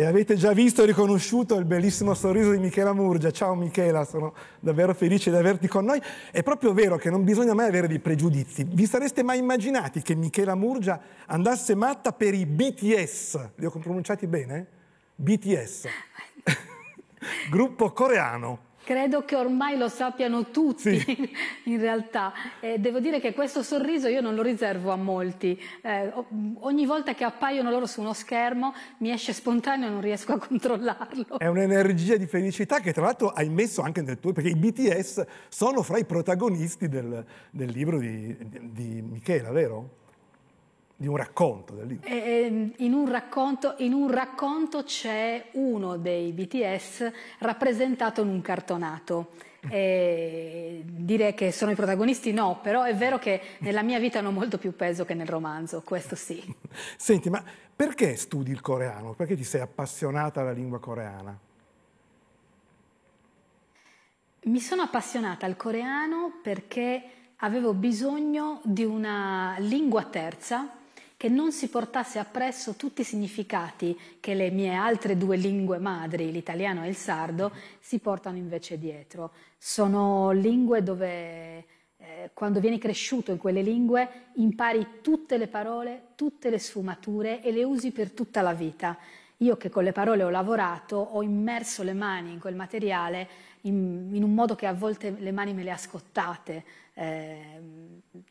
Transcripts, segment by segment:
E avete già visto e riconosciuto il bellissimo sorriso di Michela Murgia. Ciao Michela, sono davvero felice di averti con noi. È proprio vero che non bisogna mai avere dei pregiudizi. Vi sareste mai immaginati che Michela Murgia andasse matta per i BTS? Li ho pronunciati bene? BTS. Eh, Gruppo coreano. Credo che ormai lo sappiano tutti, sì. in realtà. Eh, devo dire che questo sorriso io non lo riservo a molti. Eh, ogni volta che appaiono loro su uno schermo mi esce spontaneo e non riesco a controllarlo. È un'energia di felicità che tra l'altro hai messo anche nel tuo... perché i BTS sono fra i protagonisti del, del libro di, di Michela, vero? di un racconto del libro. Eh, ehm, in, un racconto, in, un racconto, c'è uno dei BTS rappresentato in un cartonato. Mm. Eh, dire che sono i protagonisti no, però è vero che nella mia vita hanno molto più peso che nel romanzo, questo sì. Senti, ma perché studi il coreano? Perché ti sei appassionata alla lingua coreana? Mi sono appassionata al coreano perché avevo bisogno di una lingua terza che non si portasse appresso tutti i significati che le mie altre due lingue madri, l'italiano e il sardo, si portano invece dietro. Sono lingue dove eh, quando vieni cresciuto in quelle lingue impari tutte le parole, tutte le sfumature e le usi per tutta la vita. Io che con le parole ho lavorato, ho immerso le mani in quel materiale in, in un modo che a volte le mani me le ha scottate, eh,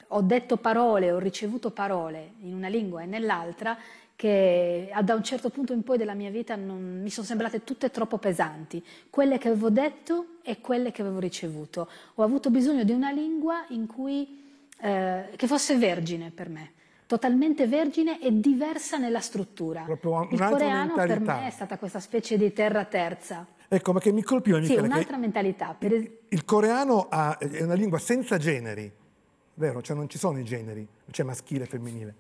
ho detto parole, ho ricevuto parole in una lingua e nell'altra che ah, da un certo punto in poi della mia vita non, mi sono sembrate tutte troppo pesanti, quelle che avevo detto e quelle che avevo ricevuto. Ho avuto bisogno di una lingua cui, eh, che fosse vergine per me, totalmente vergine e diversa nella struttura. Proprio Il coreano mentalità. per me è stata questa specie di terra terza. Ecco, ma che mi colpiva, Michele, Sì, un'altra mentalità. Per... Il coreano ha, è una lingua senza generi, vero? Cioè non ci sono i generi, c'è cioè maschile e femminile.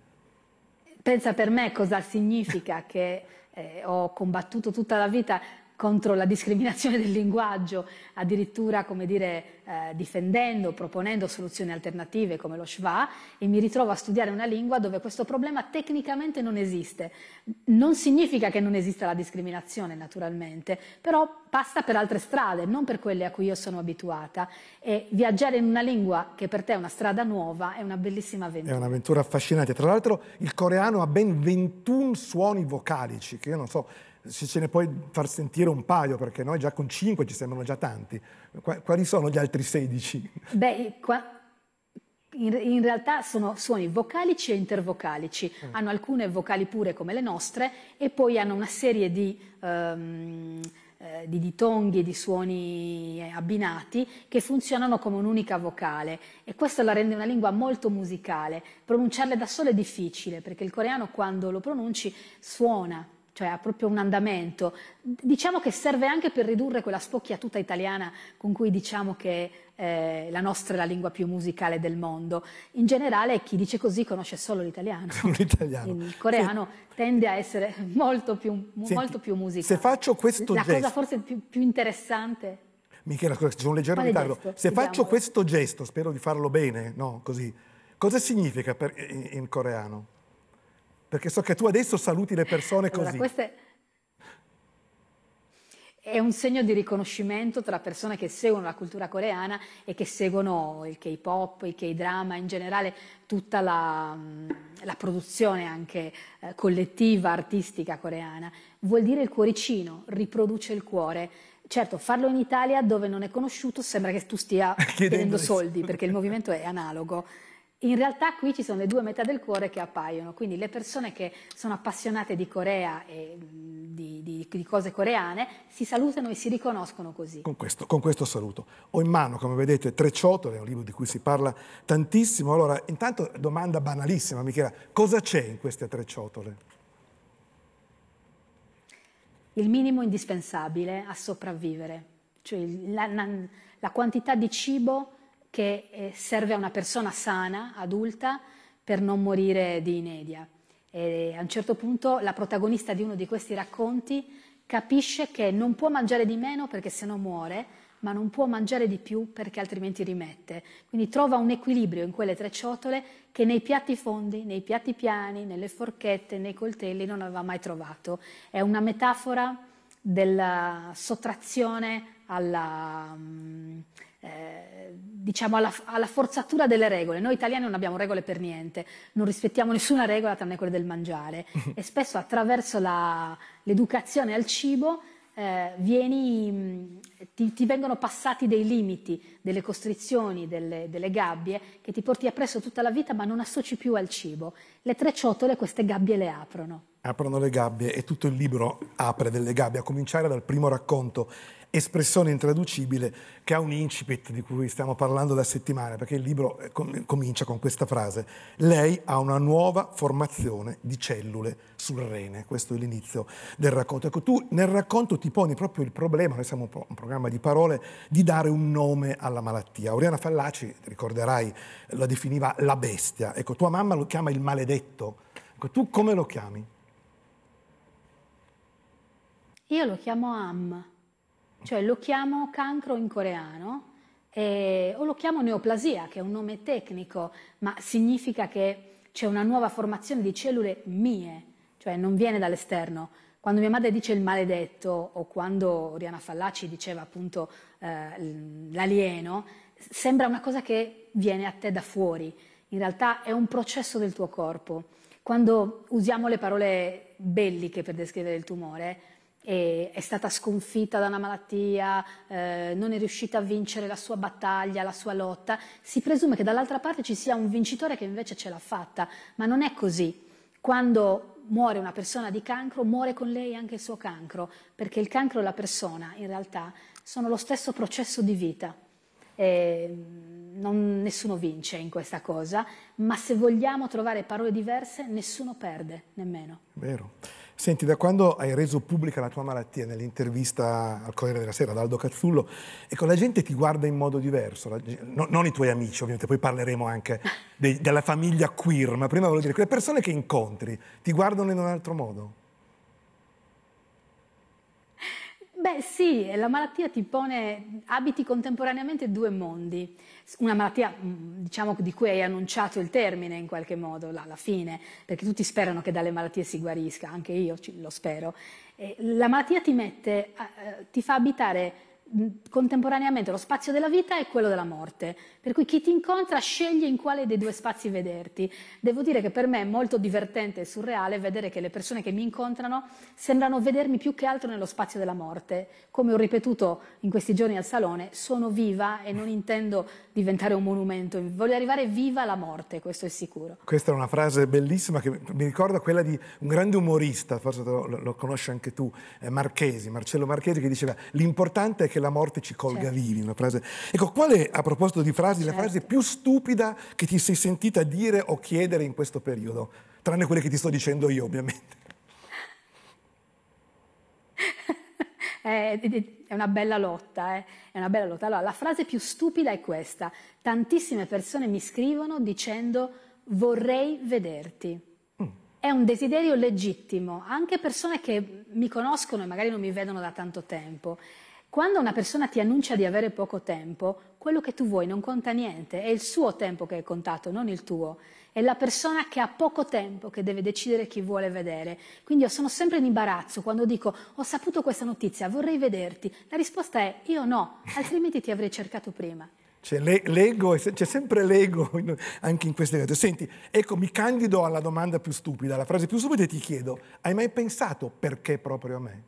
Pensa per me cosa significa che eh, ho combattuto tutta la vita contro la discriminazione del linguaggio, addirittura come dire, eh, difendendo, proponendo soluzioni alternative come lo Schwa, e mi ritrovo a studiare una lingua dove questo problema tecnicamente non esiste. Non significa che non esista la discriminazione, naturalmente, però passa per altre strade, non per quelle a cui io sono abituata. E viaggiare in una lingua che per te è una strada nuova è una bellissima avventura. È un'avventura affascinante. Tra l'altro il coreano ha ben 21 suoni vocalici, che io non so se ce ne puoi far sentire un paio, perché noi già con 5 ci sembrano già tanti, quali sono gli altri 16? Beh, qua, in, in, realtà sono suoni vocalici e intervocalici, mm. hanno alcune vocali pure come le nostre e poi hanno una serie di, um, di ditonghi e di suoni abbinati che funzionano come un'unica vocale e questo la rende una lingua molto musicale. Pronunciarle da sole è difficile perché il coreano quando lo pronunci suona cioè ha proprio un andamento. Diciamo che serve anche per ridurre quella spocchiatuta italiana con cui diciamo che eh, la nostra è la lingua più musicale del mondo. In generale chi dice così conosce solo l'italiano. l'italiano. Il coreano se... tende a essere molto più, Senti, molto più musicale. Se faccio questo la gesto... La cosa forse più, più interessante... Michela, scusa, sono leggero in ritardo. Gesto? Se Vediamo. faccio questo gesto, spero di farlo bene, no? Così. Cosa significa per, in, in coreano? Perché so che tu adesso saluti le persone così. Allora, questo è... è un segno di riconoscimento tra persone che seguono la cultura coreana e che seguono il K-pop, il K-drama, in generale tutta la, mm, la produzione anche eh, collettiva, artistica coreana. Vuol dire il cuoricino, riproduce il cuore. Certo, farlo in Italia dove non è conosciuto sembra che tu stia chiedendo soldi, perché il movimento è analogo. In realtà qui ci sono le due metà del cuore che appaiono, quindi le persone che sono appassionate di Corea e di, di, di cose coreane si salutano e si riconoscono così. Con questo, con questo, saluto. Ho in mano, come vedete, Tre ciotole, è un libro di cui si parla tantissimo. Allora, intanto domanda banalissima, Michela, cosa c'è in queste tre ciotole? Il minimo indispensabile a sopravvivere, cioè la, la, la quantità di cibo che eh, serve a una persona sana, adulta, per non morire di inedia. E a un certo punto la protagonista di uno di questi racconti capisce che non può mangiare di meno perché se no muore, ma non può mangiare di più perché altrimenti rimette. Quindi trova un equilibrio in quelle tre ciotole che nei piatti fondi, nei piatti piani, nelle forchette, nei coltelli non aveva mai trovato. È una metafora della sottrazione alla, mm, eh, diciamo, alla, alla, forzatura delle regole. Noi italiani non abbiamo regole per niente, non rispettiamo nessuna regola tranne quella del mangiare e spesso attraverso la, l'educazione al cibo eh, vieni, ti, ti, vengono passati dei limiti, delle costrizioni, delle, delle, gabbie che ti porti appresso tutta la vita ma non associ più al cibo. Le tre ciotole queste gabbie le aprono. Aprono le gabbie e tutto il libro apre delle gabbie, a cominciare dal primo racconto espressione intraducibile che ha un incipit di cui stiamo parlando da settimane, perché il libro eh, comincia con questa frase. Lei ha una nuova formazione di cellule sul rene, questo è l'inizio del racconto. Ecco, tu nel racconto ti poni proprio il problema, noi siamo un programma di parole, di dare un nome alla malattia. Oriana Fallaci, ricorderai, la definiva la bestia. Ecco, tua mamma lo chiama il maledetto. Ecco, tu come lo chiami? Io lo chiamo Amma cioè lo chiamo cancro in coreano eh, o lo chiamo neoplasia, che è un nome tecnico, ma significa che c'è una nuova formazione di cellule mie, cioè non viene dall'esterno. Quando mia madre dice il maledetto o quando Oriana Fallaci diceva appunto eh, l'alieno, sembra una cosa che viene a te da fuori, in realtà è un processo del tuo corpo. Quando usiamo le parole belliche per descrivere il tumore, è stata sconfitta da una malattia, eh, non è riuscita a vincere la sua battaglia, la sua lotta, si presume che dall'altra parte ci sia un vincitore che invece ce l'ha fatta, ma non è così. Quando muore una persona di cancro, muore con lei anche il suo cancro, perché il cancro e la persona in realtà sono lo stesso processo di vita. Eh, non, nessuno vince in questa cosa, ma se vogliamo trovare parole diverse, nessuno perde nemmeno. Vero. Senti, da quando hai reso pubblica la tua malattia nell'intervista al Corriere della Sera ad Aldo Cazzullo, ecco, la gente ti guarda in modo diverso, la, no, non i tuoi amici ovviamente, poi parleremo anche dei, della famiglia queer, ma prima voglio dire, quelle persone che incontri ti guardano in un altro modo? Beh sì, la malattia ti pone, abiti contemporaneamente due mondi, una malattia mm, diciamo, di cui hai annunciato il termine in qualche modo, la, la, fine, perché tutti sperano che dalle malattie si guarisca, anche io lo spero, e la malattia ti mette, eh, ti fa abitare contemporaneamente lo spazio della vita e quello della morte, per cui chi ti incontra sceglie in quale dei due spazi vederti. Devo dire che per me è molto divertente e surreale vedere che le persone che mi incontrano sembrano vedermi più che altro nello spazio della morte. Come ho ripetuto in questi giorni al salone, sono viva e non intendo diventare un monumento, voglio arrivare viva alla morte, questo è sicuro. Questa è una frase bellissima che mi ricorda quella di un grande umorista, forse lo, lo conosci anche tu, eh, Marchesi, Marcello Marchesi, che diceva l'importante è che che la morte ci colga certo. vivi. Una frase. Ecco, qual è, a proposito di frasi, certo. la frase certo. più stupida che ti sei sentita dire o chiedere in questo periodo? Tranne quelle che ti sto dicendo io, ovviamente. Eh, è una bella lotta, eh? è una bella lotta. Allora, la frase più stupida è questa. Tantissime persone mi scrivono dicendo vorrei vederti. Mm. È un desiderio legittimo, anche persone che mi conoscono e magari non mi vedono da tanto tempo. Quando una persona ti annuncia di avere poco tempo, quello che tu vuoi non conta niente, è il suo tempo che è contato, non il tuo. È la persona che ha poco tempo che deve decidere chi vuole vedere. Quindi io sono sempre in imbarazzo quando dico ho saputo questa notizia, vorrei vederti. La risposta è io no, altrimenti ti avrei cercato prima. C'è cioè, le, l'ego, c'è cioè, sempre l'ego anche in queste cose. Senti, ecco, mi candido alla domanda più stupida, alla frase più stupida e ti chiedo, hai mai pensato perché proprio a me?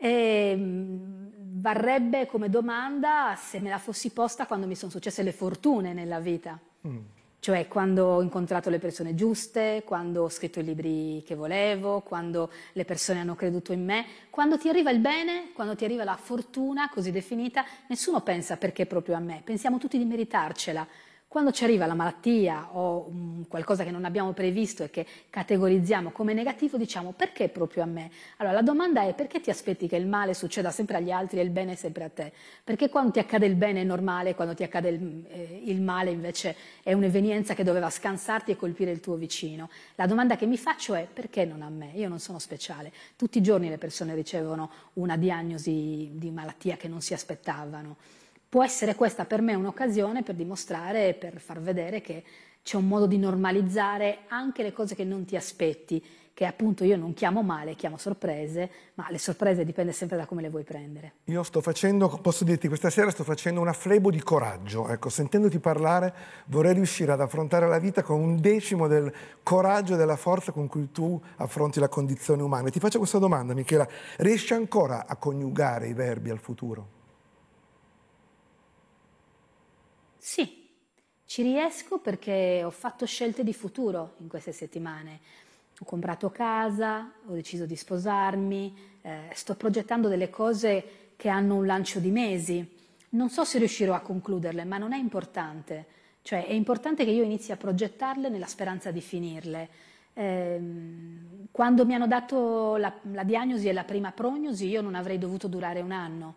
E, mm, varrebbe come domanda se me la fossi posta quando mi sono successe le fortune nella vita. Mm. Cioè quando ho incontrato le persone giuste, quando ho scritto i libri che volevo, quando le persone hanno creduto in me, quando ti arriva il bene, quando ti arriva la fortuna così definita, nessuno pensa perché proprio a me, pensiamo tutti di meritarcela. Quando ci arriva la malattia o um, qualcosa che non abbiamo previsto e che categorizziamo come negativo, diciamo perché proprio a me? Allora la domanda è perché ti aspetti che il male succeda sempre agli altri e il bene sempre a te? Perché quando ti accade il bene è normale, quando ti accade il, eh, il male invece è un'evenienza che doveva scansarti e colpire il tuo vicino? La domanda che mi faccio è perché non a me? Io non sono speciale. Tutti i giorni le persone ricevono una diagnosi di malattia che non si aspettavano può essere questa per me un'occasione per dimostrare, per far vedere che c'è un modo di normalizzare anche le cose che non ti aspetti, che appunto io non chiamo male, chiamo sorprese, ma le sorprese dipende sempre da come le vuoi prendere. Io sto facendo, posso dirti, questa sera sto facendo una flebo di coraggio, ecco, sentendoti parlare vorrei riuscire ad affrontare la vita con un decimo del coraggio e della forza con cui tu affronti la condizione umana. E ti faccio questa domanda, Michela, riesci ancora a coniugare i verbi al futuro? Sì, ci riesco perché ho fatto scelte di futuro in queste settimane. Ho comprato casa, ho deciso di sposarmi, eh, sto progettando delle cose che hanno un lancio di mesi. Non so se riuscirò a concluderle, ma non è importante. Cioè è importante che io inizi a progettarle nella speranza di finirle. Ehm, quando mi hanno dato la, la diagnosi e la prima prognosi io non avrei dovuto durare un anno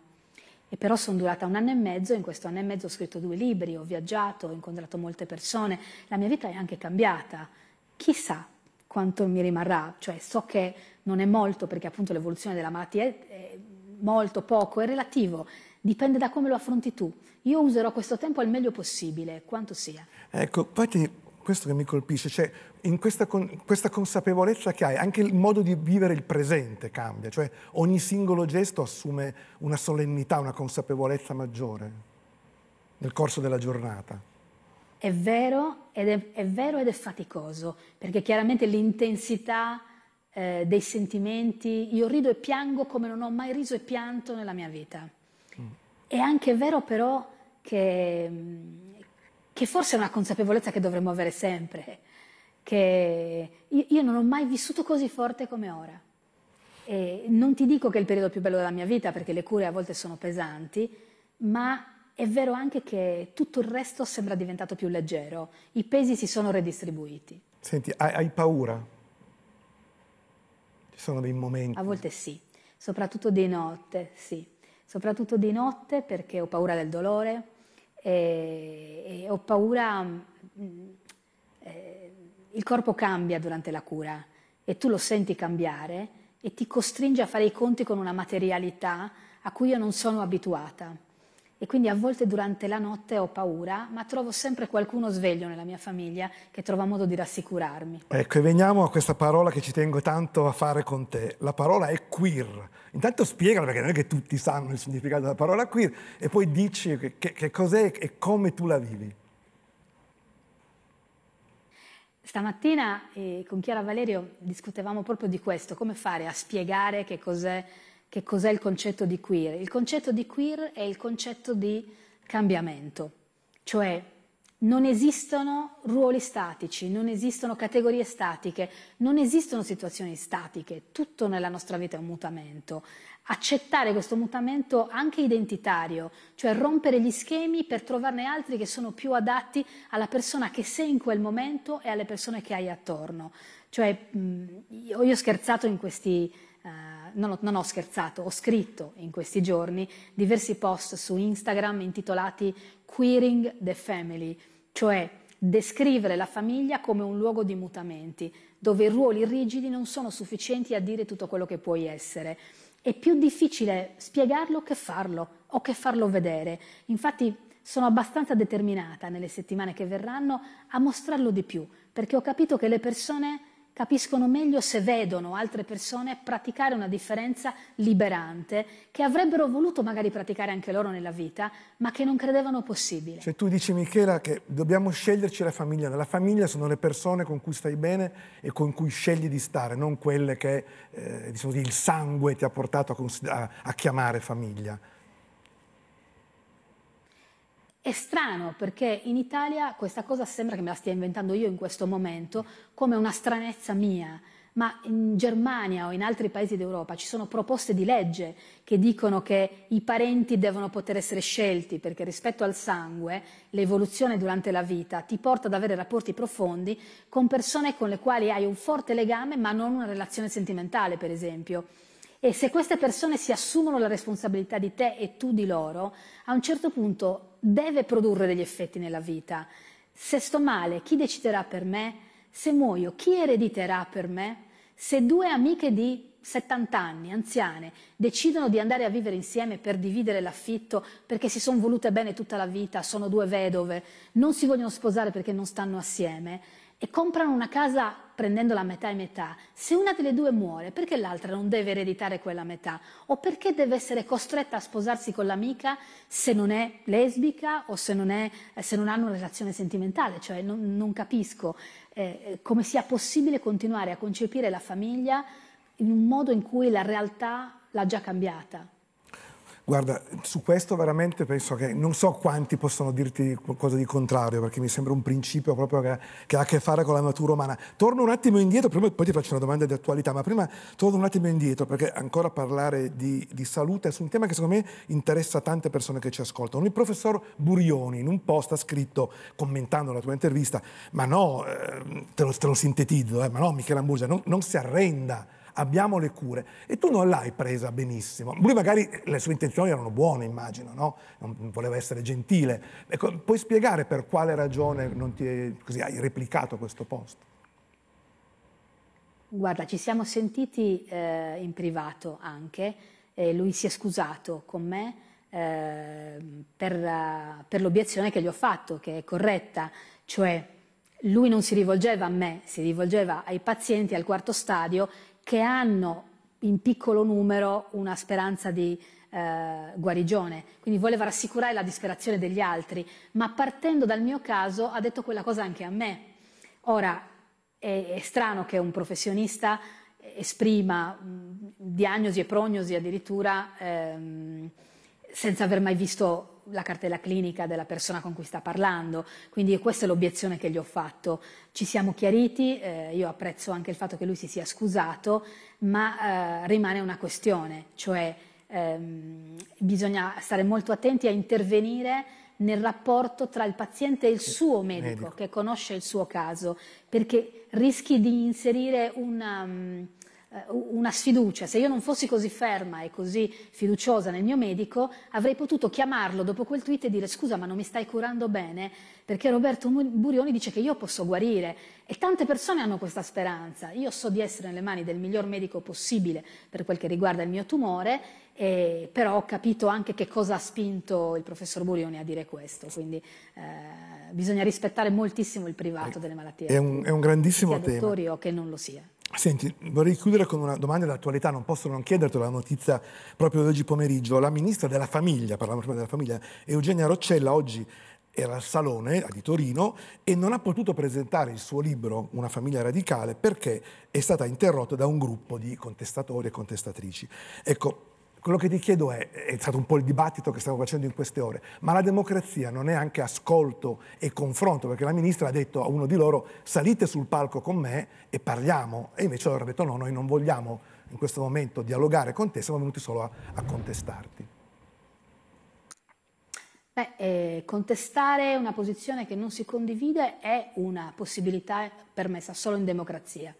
e però sono durata un anno e mezzo, e in questo anno e mezzo ho scritto due libri, ho viaggiato, ho incontrato molte persone, la mia vita è anche cambiata. Chissà quanto mi rimarrà, cioè so che non è molto perché appunto l'evoluzione della malattia è, è molto poco, è relativo, dipende da come lo affronti tu. Io userò questo tempo al meglio possibile, quanto sia. Ecco, poi ti questo che mi colpisce, cioè in questa, con, questa, consapevolezza che hai, anche il modo di vivere il presente cambia, cioè ogni singolo gesto assume una solennità, una consapevolezza maggiore nel corso della giornata. È vero ed è, è, vero ed è faticoso, perché chiaramente l'intensità eh, dei sentimenti, io rido e piango come non ho mai riso e pianto nella mia vita. Mm. È anche vero però che che forse è una consapevolezza che dovremmo avere sempre, che io non ho mai vissuto così forte come ora. E non ti dico che è il periodo più bello della mia vita, perché le cure a volte sono pesanti, ma è vero anche che tutto il resto sembra diventato più leggero, i pesi si sono redistribuiti. Senti, hai, hai paura? Ci sono dei momenti. A volte sì, soprattutto di notte, sì. Soprattutto di notte perché ho paura del dolore, e, e ho paura, mm, eh, il corpo cambia durante la cura e tu lo senti cambiare e ti costringe a fare i conti con una materialità a cui io non sono abituata e quindi a volte durante la notte ho paura, ma trovo sempre qualcuno sveglio nella mia famiglia che trova modo di rassicurarmi. Ecco, e veniamo a questa parola che ci tengo tanto a fare con te. La parola è queer. Intanto spiegala perché non è che tutti sanno il significato della parola queer e poi dici che, che, che cos'è e come tu la vivi. Stamattina eh, con Chiara Valerio discutevamo proprio di questo, come fare a spiegare che cos'è che cos'è il concetto di queer. Il concetto di queer è il concetto di cambiamento, cioè non esistono ruoli statici, non esistono categorie statiche, non esistono situazioni statiche, tutto nella nostra vita è un mutamento. Accettare questo mutamento anche identitario, cioè rompere gli schemi per trovarne altri che sono più adatti alla persona che sei in quel momento e alle persone che hai attorno. Cioè, io ho scherzato in questi... Uh, non ho, non ho scherzato, ho scritto in questi giorni diversi post su Instagram intitolati Queering the Family, cioè descrivere la famiglia come un luogo di mutamenti, dove i ruoli rigidi non sono sufficienti a dire tutto quello che puoi essere. È più difficile spiegarlo che farlo o che farlo vedere. Infatti sono abbastanza determinata nelle settimane che verranno a mostrarlo di più, perché ho capito che le persone capiscono meglio se vedono altre persone praticare una differenza liberante che avrebbero voluto magari praticare anche loro nella vita, ma che non credevano possibile. Cioè tu dici Michela che dobbiamo sceglierci la famiglia, la famiglia sono le persone con cui stai bene e con cui scegli di stare, non quelle che eh, diciamo, il sangue ti ha portato a, a, a chiamare famiglia. È strano perché in Italia questa cosa sembra che me la stia inventando io in questo momento come una stranezza mia, ma in Germania o in altri paesi d'Europa ci sono proposte di legge che dicono che i parenti devono poter essere scelti perché rispetto al sangue l'evoluzione durante la vita ti porta ad avere rapporti profondi con persone con le quali hai un forte legame ma non una relazione sentimentale, per esempio. E se queste persone si assumono la responsabilità di te e tu di loro, a un certo punto deve produrre degli effetti nella vita. Se sto male, chi deciderà per me? Se muoio, chi erediterà per me? Se due amiche di 70 anni, anziane, decidono di andare a vivere insieme per dividere l'affitto perché si sono volute bene tutta la vita, sono due vedove, non si vogliono sposare perché non stanno assieme, e comprano una casa prendendo la metà e metà, se una delle due muore, perché l'altra non deve ereditare quella metà? O perché deve essere costretta a sposarsi con l'amica se non è lesbica o se non, è, eh, se non hanno una relazione sentimentale? Cioè non, non capisco eh, eh, come sia possibile continuare a concepire la famiglia in un modo in cui la realtà l'ha già cambiata. Guarda, su questo veramente penso che non so quanti possono dirti qualcosa di contrario, perché mi sembra un principio proprio che, che ha a che fare con la natura umana. Torno un attimo indietro, prima poi ti faccio una domanda di attualità, ma prima torno un attimo indietro, perché ancora parlare di, di salute su un tema che secondo me interessa tante persone che ci ascoltano. Il professor Burioni in un post ha scritto, commentando la tua intervista, ma no, ehm, te lo, te lo sintetizzo, eh, ma no Michela Murgia, non, non si arrenda abbiamo le cure. E tu non l'hai presa benissimo. Lui magari eh, le sue intenzioni erano buone, immagino, no? Non voleva essere gentile. Ecco, puoi spiegare per quale ragione non ti è, così, hai replicato questo posto? Guarda, ci siamo sentiti eh, in privato anche, e lui si è scusato con me ehm, eh, per, per l'obiezione che gli ho fatto, che è corretta, cioè lui non si rivolgeva a me, si rivolgeva ai pazienti al quarto stadio che hanno in piccolo numero una speranza di eh, guarigione, quindi voleva rassicurare la disperazione degli altri, ma partendo dal mio caso ha detto quella cosa anche a me. Ora, è, è strano che un professionista esprima mh, diagnosi e prognosi addirittura ehm, senza aver mai visto la cartella clinica della persona con cui sta parlando, quindi questa è l'obiezione che gli ho fatto. Ci siamo chiariti, eh, io apprezzo anche il fatto che lui si sia scusato, ma eh, rimane una questione, cioè ehm, bisogna stare molto attenti a intervenire nel rapporto tra il paziente e il suo medico, medico. che conosce il suo caso, perché rischi di inserire una... Um, eh, una sfiducia. Se io non fossi così ferma e così fiduciosa nel mio medico, avrei potuto chiamarlo dopo quel tweet e dire scusa ma non mi stai curando bene perché Roberto Burioni dice che io posso guarire e tante persone hanno questa speranza. Io so di essere nelle mani del miglior medico possibile per quel che riguarda il mio tumore, eh, però ho capito anche che cosa ha spinto il professor Burioni a dire questo, quindi eh, bisogna rispettare moltissimo il privato delle malattie. È un, è un grandissimo tema. Che sia dottori o che non lo sia. Senti, vorrei chiudere con una domanda d'attualità, non posso non chiederti la notizia proprio oggi pomeriggio. La ministra della famiglia, parliamo prima della famiglia, Eugenia Roccella, oggi era al Salone di Torino e non ha potuto presentare il suo libro Una famiglia radicale perché è stata interrotta da un gruppo di contestatori e contestatrici. Ecco, quello che ti chiedo è, è stato un po' il dibattito che stiamo facendo in queste ore, ma la democrazia non è anche ascolto e confronto, perché la ministra ha detto a uno di loro salite sul palco con me e parliamo, e invece loro hanno detto no, noi non vogliamo in questo momento dialogare con te, siamo venuti solo a, a contestarti. Beh, eh, contestare una posizione che non si condivide è una possibilità permessa solo in democrazia.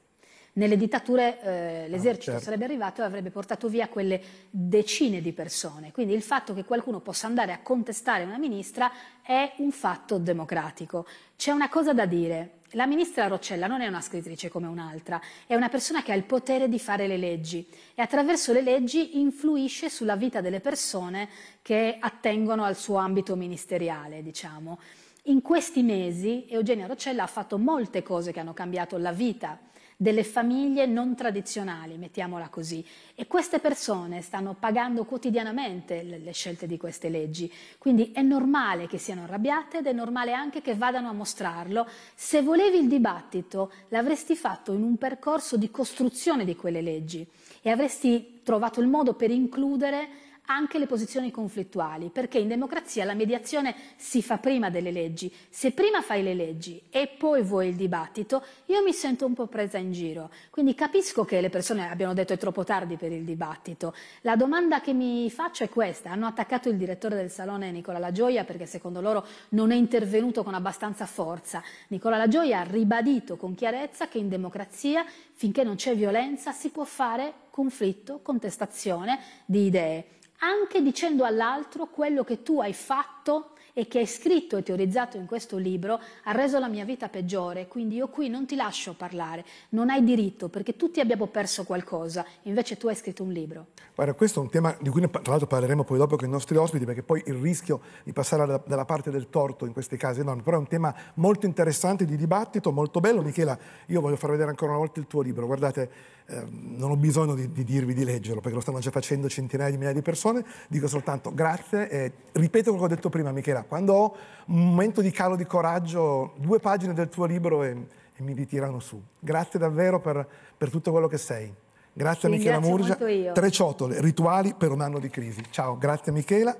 Nelle dittature eh, l'esercito ah, certo. sarebbe arrivato e avrebbe portato via quelle decine di persone. Quindi il fatto che qualcuno possa andare a contestare una ministra è un fatto democratico. C'è una cosa da dire. La ministra Roccella non è una scrittrice come un'altra, è una persona che ha il potere di fare le leggi e attraverso le leggi influisce sulla vita delle persone che attengono al suo ambito ministeriale, diciamo. In questi mesi Eugenia Roccella ha fatto molte cose che hanno cambiato la vita delle famiglie non tradizionali, mettiamola così. E queste persone stanno pagando quotidianamente le scelte di queste leggi. Quindi è normale che siano arrabbiate ed è normale anche che vadano a mostrarlo. Se volevi il dibattito l'avresti fatto in un percorso di costruzione di quelle leggi e avresti trovato il modo per includere anche le posizioni conflittuali, perché in democrazia la mediazione si fa prima delle leggi. Se prima fai le leggi e poi vuoi il dibattito, io mi sento un po' presa in giro. Quindi capisco che le persone abbiano detto è troppo tardi per il dibattito. La domanda che mi faccio è questa. Hanno attaccato il direttore del salone Nicola La Gioia perché secondo loro non è intervenuto con abbastanza forza. Nicola La Gioia ha ribadito con chiarezza che in democrazia, finché non c'è violenza, si può fare conflitto, contestazione di idee anche dicendo all'altro quello che tu hai fatto e che hai scritto e teorizzato in questo libro ha reso la mia vita peggiore, quindi io qui non ti lascio parlare, non hai diritto perché tutti abbiamo perso qualcosa, invece tu hai scritto un libro. Guarda, questo è un tema di cui tra l'altro parleremo poi dopo con i nostri ospiti, perché poi il rischio di passare dalla parte del torto in questi casi è enorme, però è un tema molto interessante di dibattito, molto bello. Michela, io voglio far vedere ancora una volta il tuo libro, guardate, eh, non ho bisogno di, di dirvi di leggerlo, perché lo stanno già facendo centinaia di migliaia di persone, dico soltanto grazie e ripeto quello che ho detto prima, Michela quando ho un momento di calo di coraggio, due pagine del tuo libro e, e mi ritirano su. Grazie davvero per, per tutto quello che sei. Grazie a Michela Murgia. Tre ciotole, rituali per un anno di crisi. Ciao, grazie Michela.